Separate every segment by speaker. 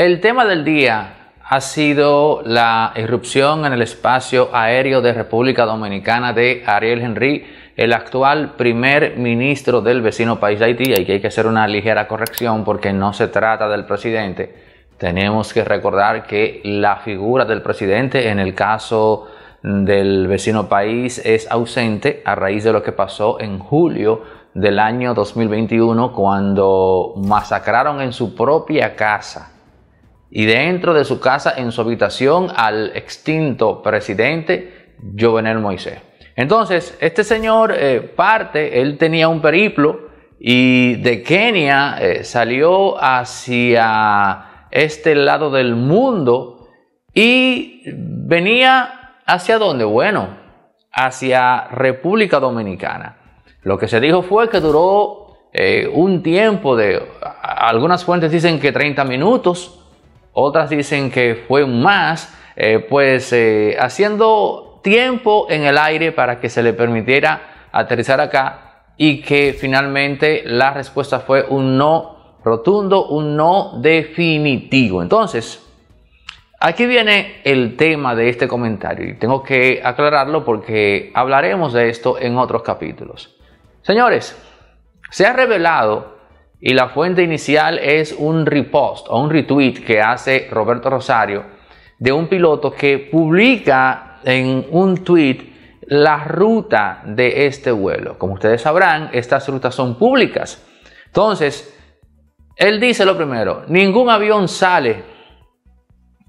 Speaker 1: El tema del día ha sido la irrupción en el espacio aéreo de República Dominicana de Ariel Henry, el actual primer ministro del vecino país de Haití. Y que hay que hacer una ligera corrección porque no se trata del presidente. Tenemos que recordar que la figura del presidente en el caso del vecino país es ausente a raíz de lo que pasó en julio del año 2021 cuando masacraron en su propia casa y dentro de su casa, en su habitación, al extinto presidente Jovenel Moisés. Entonces, este señor eh, parte, él tenía un periplo y de Kenia eh, salió hacia este lado del mundo y venía hacia dónde? Bueno, hacia República Dominicana. Lo que se dijo fue que duró eh, un tiempo de, algunas fuentes dicen que 30 minutos, otras dicen que fue más, eh, pues eh, haciendo tiempo en el aire para que se le permitiera aterrizar acá y que finalmente la respuesta fue un no rotundo, un no definitivo. Entonces, aquí viene el tema de este comentario y tengo que aclararlo porque hablaremos de esto en otros capítulos. Señores, se ha revelado y la fuente inicial es un repost o un retweet que hace Roberto Rosario de un piloto que publica en un tweet la ruta de este vuelo. Como ustedes sabrán, estas rutas son públicas. Entonces, él dice lo primero, ningún avión sale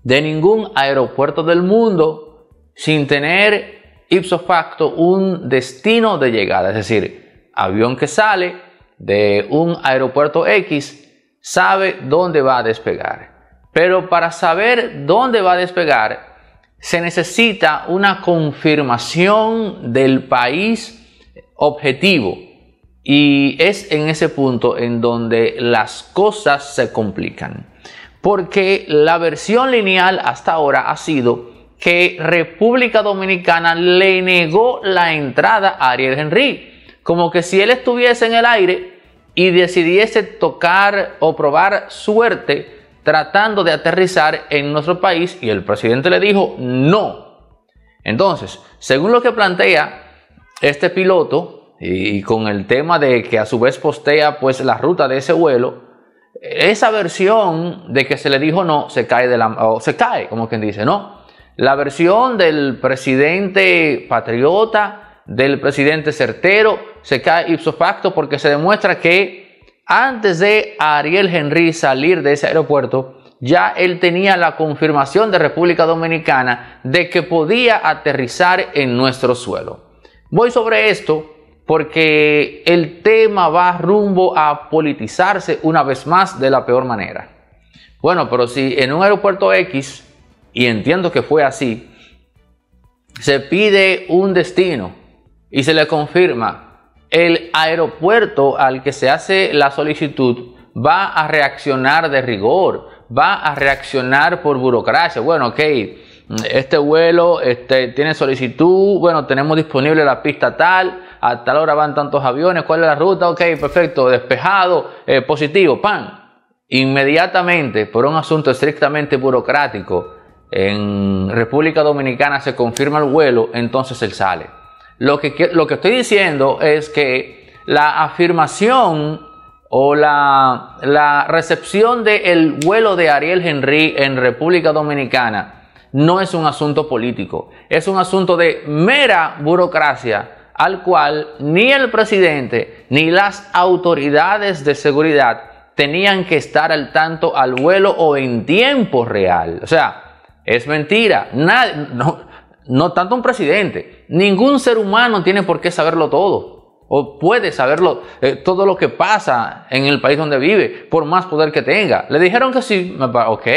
Speaker 1: de ningún aeropuerto del mundo sin tener ipso facto un destino de llegada, es decir, avión que sale, de un aeropuerto X, sabe dónde va a despegar. Pero para saber dónde va a despegar, se necesita una confirmación del país objetivo. Y es en ese punto en donde las cosas se complican. Porque la versión lineal hasta ahora ha sido que República Dominicana le negó la entrada a Ariel Henry. Como que si él estuviese en el aire, y decidiese tocar o probar suerte tratando de aterrizar en nuestro país y el presidente le dijo no. Entonces, según lo que plantea este piloto y con el tema de que a su vez postea pues la ruta de ese vuelo, esa versión de que se le dijo no se cae de la se cae, como quien dice, ¿no? La versión del presidente patriota del presidente certero, se cae ipso facto porque se demuestra que antes de Ariel Henry salir de ese aeropuerto, ya él tenía la confirmación de República Dominicana de que podía aterrizar en nuestro suelo. Voy sobre esto porque el tema va rumbo a politizarse una vez más de la peor manera. Bueno, pero si en un aeropuerto X, y entiendo que fue así, se pide un destino y se le confirma, el aeropuerto al que se hace la solicitud va a reaccionar de rigor, va a reaccionar por burocracia. Bueno, ok, este vuelo este, tiene solicitud, bueno, tenemos disponible la pista tal, a tal hora van tantos aviones, cuál es la ruta, ok, perfecto, despejado, eh, positivo, pan. Inmediatamente, por un asunto estrictamente burocrático, en República Dominicana se confirma el vuelo, entonces él sale. Lo que, lo que estoy diciendo es que la afirmación o la, recepción del vuelo de Ariel Henry en República Dominicana no es un asunto político, es un asunto de mera burocracia al cual ni el presidente ni las autoridades de seguridad tenían que estar al tanto al vuelo o en tiempo real. O sea, es mentira. no tanto un presidente, Ningún ser humano tiene por qué saberlo todo o puede saberlo eh, todo lo que pasa en el país donde vive, por más poder que tenga. Le dijeron que sí, ok,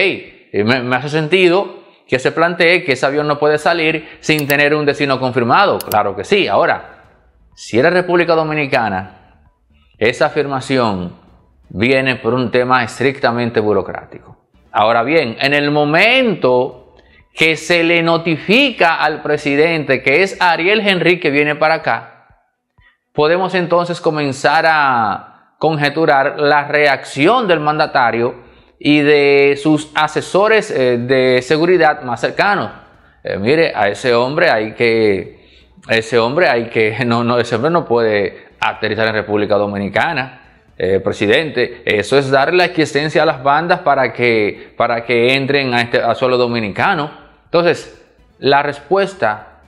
Speaker 1: me, me hace sentido que se plantee que ese avión no puede salir sin tener un destino confirmado. Claro que sí. Ahora, si era República Dominicana, esa afirmación viene por un tema estrictamente burocrático. Ahora bien, en el momento que se le notifica al presidente que es Ariel Henry que viene para acá, podemos entonces comenzar a conjeturar la reacción del mandatario y de sus asesores eh, de seguridad más cercanos. Eh, mire, a ese hombre hay que, ese hombre hay que, no, no, ese hombre no puede aterrizar en República Dominicana. Eh, presidente, eso es darle la existencia a las bandas para que, para que entren a, este, a suelo dominicano. Entonces, la respuesta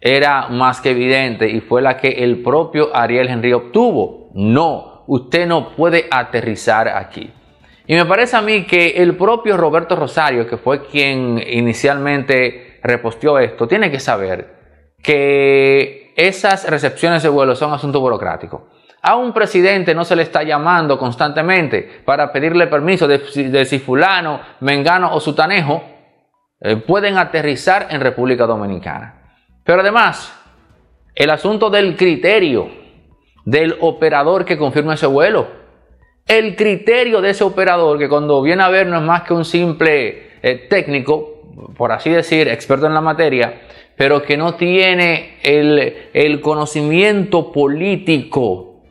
Speaker 1: era más que evidente y fue la que el propio Ariel Henry obtuvo. No, usted no puede aterrizar aquí. Y me parece a mí que el propio Roberto Rosario, que fue quien inicialmente reposteó esto, tiene que saber que esas recepciones de vuelo son asunto burocrático. A un presidente no se le está llamando constantemente para pedirle permiso de, si fulano, mengano o sutanejo eh, pueden aterrizar en República Dominicana. Pero además, el asunto del criterio del operador que confirma ese vuelo. El criterio de ese operador, que cuando viene a ver no es más que un simple eh, técnico, por así decir, experto en la materia, pero que no tiene el, el conocimiento político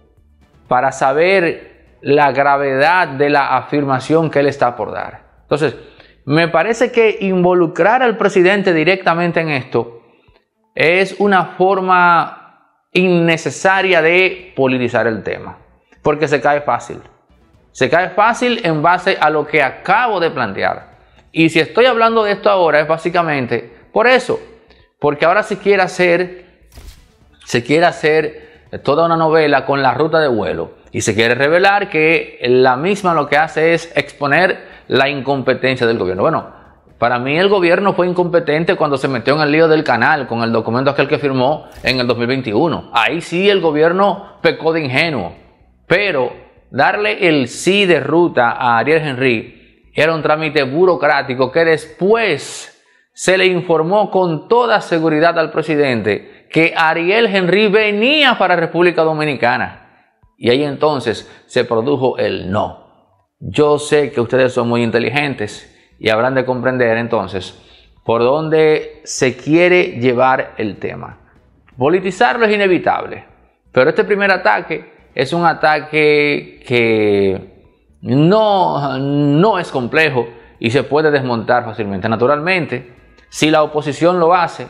Speaker 1: para saber la gravedad de la afirmación que él está por dar. Entonces, me parece que involucrar al presidente directamente en esto es una forma innecesaria de politizar el tema, porque se cae fácil. Se cae fácil en base a lo que acabo de plantear. Y si estoy hablando de esto ahora es básicamente por eso, porque ahora se quiere hacer, se quiere hacer toda una novela con la ruta de vuelo y se quiere revelar que la misma lo que hace es exponer la incompetencia del gobierno. Bueno, para mí el gobierno fue incompetente cuando se metió en el lío del canal con el documento aquel que firmó en el 2021. Ahí sí el gobierno pecó de ingenuo. Pero darle el sí de ruta a Ariel Henry era un trámite burocrático que después se le informó con toda seguridad al presidente que Ariel Henry venía para República Dominicana. Y ahí entonces se produjo el no. Yo sé que ustedes son muy inteligentes y habrán de comprender entonces por dónde se quiere llevar el tema. Politizarlo es inevitable, pero este primer ataque es un ataque que no, no es complejo y se puede desmontar fácilmente. Naturalmente, si la oposición lo hace,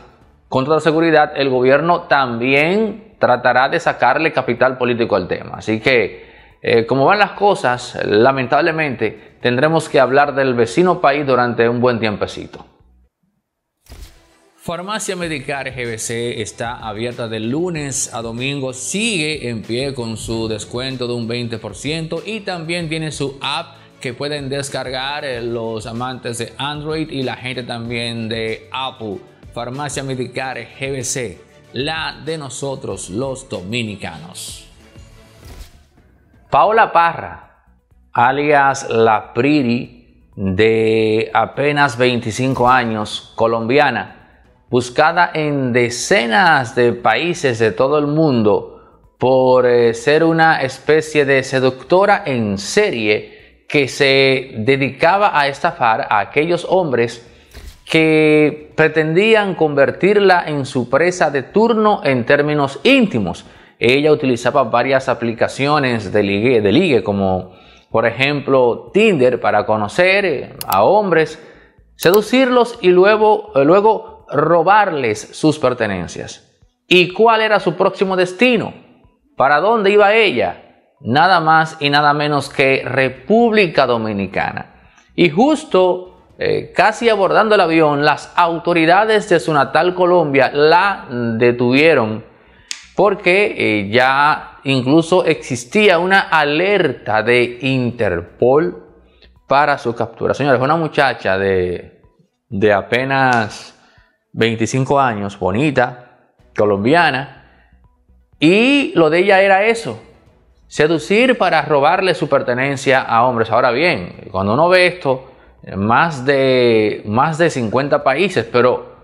Speaker 1: contra la seguridad, el gobierno también tratará de sacarle capital político al tema. Así que eh, como van las cosas, lamentablemente tendremos que hablar del vecino país durante un buen tiempecito. Farmacia Medicare GBC está abierta de lunes a domingo, sigue en pie con su descuento de un 20% y también tiene su app que pueden descargar eh, los amantes de Android y la gente también de Apple. Farmacia Medicare GBC, la de nosotros los dominicanos. Paola Parra, alias La Priri, de apenas 25 años, colombiana, buscada en decenas de países de todo el mundo por eh, ser una especie de seductora en serie que se dedicaba a estafar a aquellos hombres que pretendían convertirla en su presa de turno en términos íntimos ella utilizaba varias aplicaciones de ligue, como por ejemplo Tinder para conocer eh, a hombres, seducirlos y luego, eh, luego robarles sus pertenencias. ¿Y cuál era su próximo destino? ¿Para dónde iba ella? Nada más y nada menos que República Dominicana. Y justo eh, casi abordando el avión, las autoridades de su natal Colombia la detuvieron porque eh, ya incluso existía una alerta de Interpol para su captura. Señores, una muchacha de, apenas 25 años, bonita, colombiana, y lo de ella era eso, seducir para robarle su pertenencia a hombres. Ahora bien, cuando uno ve esto, más de, más de 50 países, pero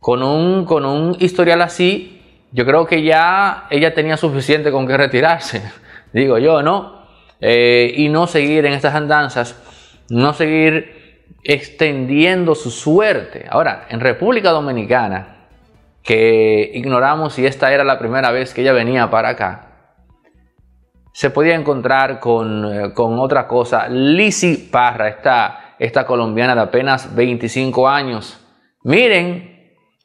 Speaker 1: con un, con un historial así, yo creo que ya ella tenía suficiente con que retirarse, digo yo, ¿no? Eh, y no seguir en estas andanzas, no seguir extendiendo su suerte. Ahora, en República Dominicana, que ignoramos si esta era la primera vez que ella venía para acá, se podía encontrar con, eh, otra cosa. Lisi Parra, esta, esta colombiana de apenas 25 años. Miren,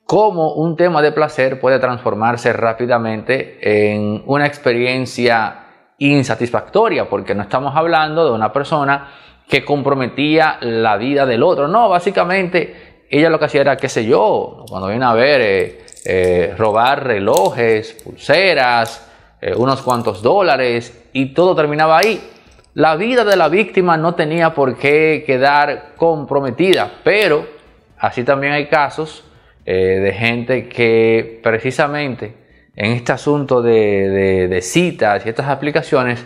Speaker 1: cómo un tema de placer puede transformarse rápidamente en una experiencia insatisfactoria, porque no estamos hablando de una persona que comprometía la vida del otro. No, básicamente ella lo que hacía era, qué sé yo, cuando viene a ver, eh, eh, robar relojes, pulseras, eh, unos cuantos dólares y todo terminaba ahí. La vida de la víctima no tenía por qué quedar comprometida, pero así también hay casos eh, de gente que precisamente en este asunto de, citas y estas aplicaciones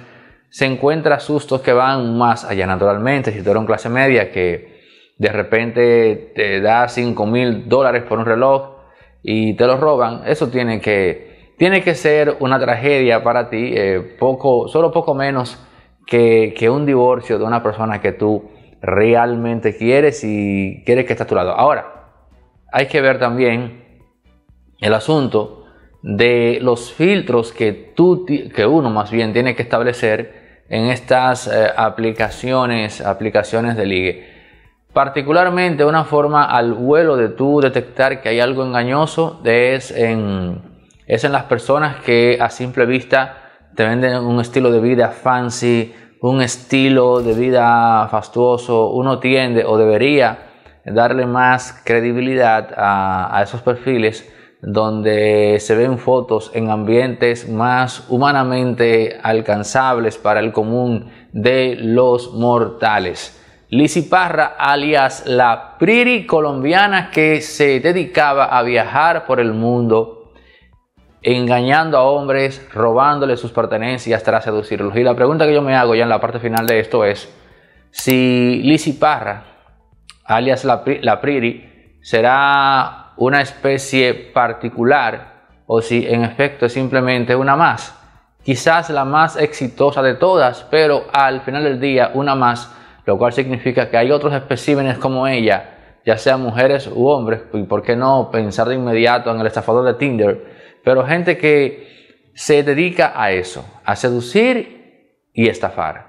Speaker 1: se encuentra sustos que van más allá naturalmente. Si tú eres clase media que de repente te da 5 mil dólares por un reloj y te lo roban, eso tiene que, tiene que ser una tragedia para ti, eh, poco, solo poco menos que, que, un divorcio de una persona que tú realmente quieres y quieres que esté a tu lado. Ahora, hay que ver también el asunto de los filtros que, tú, que uno más bien tiene que establecer en estas eh, aplicaciones, aplicaciones de ligue. Particularmente una forma al vuelo de tú detectar que hay algo engañoso es en, es en las personas que a simple vista te venden un estilo de vida fancy, un estilo de vida fastuoso, uno tiende o debería darle más credibilidad a, esos perfiles donde se ven fotos en ambientes más humanamente alcanzables para el común de los mortales. Lizzy Parra, alias la Priri colombiana que se dedicaba a viajar por el mundo, engañando a hombres, robándoles sus pertenencias tras seducirlos. Y la pregunta que yo me hago ya en la parte final de esto es, si Lizzy Parra alias la, Priri, será una especie particular o si en efecto es simplemente una más. Quizás la más exitosa de todas, pero al final del día una más, lo cual significa que hay otros especímenes como ella, ya sean mujeres u hombres, y por qué no pensar de inmediato en el estafador de Tinder, pero gente que se dedica a eso, a seducir y estafar.